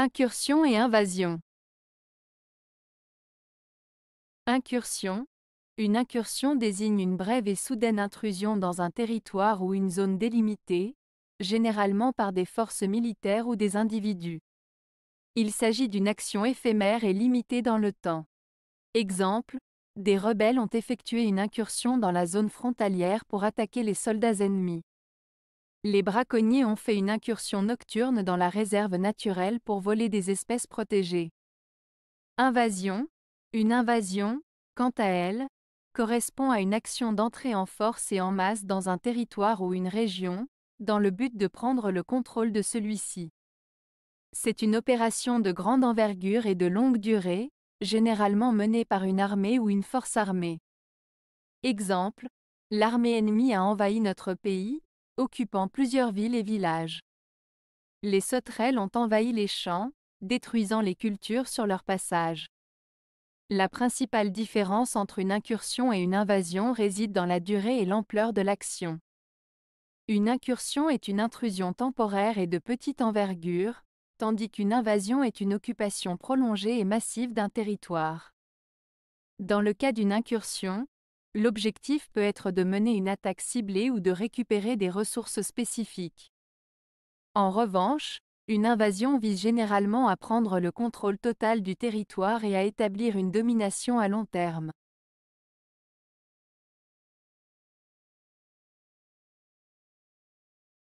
Incursion et invasion. Incursion. Une incursion désigne une brève et soudaine intrusion dans un territoire ou une zone délimitée, généralement par des forces militaires ou des individus. Il s'agit d'une action éphémère et limitée dans le temps. Exemple, des rebelles ont effectué une incursion dans la zone frontalière pour attaquer les soldats ennemis. Les braconniers ont fait une incursion nocturne dans la réserve naturelle pour voler des espèces protégées. Invasion. Une invasion, quant à elle, correspond à une action d'entrée en force et en masse dans un territoire ou une région, dans le but de prendre le contrôle de celui-ci. C'est une opération de grande envergure et de longue durée, généralement menée par une armée ou une force armée. Exemple, l'armée ennemie a envahi notre pays, occupant plusieurs villes et villages. Les sauterelles ont envahi les champs, détruisant les cultures sur leur passage. La principale différence entre une incursion et une invasion réside dans la durée et l'ampleur de l'action. Une incursion est une intrusion temporaire et de petite envergure, tandis qu'une invasion est une occupation prolongée et massive d'un territoire. Dans le cas d'une incursion, L'objectif peut être de mener une attaque ciblée ou de récupérer des ressources spécifiques. En revanche, une invasion vise généralement à prendre le contrôle total du territoire et à établir une domination à long terme.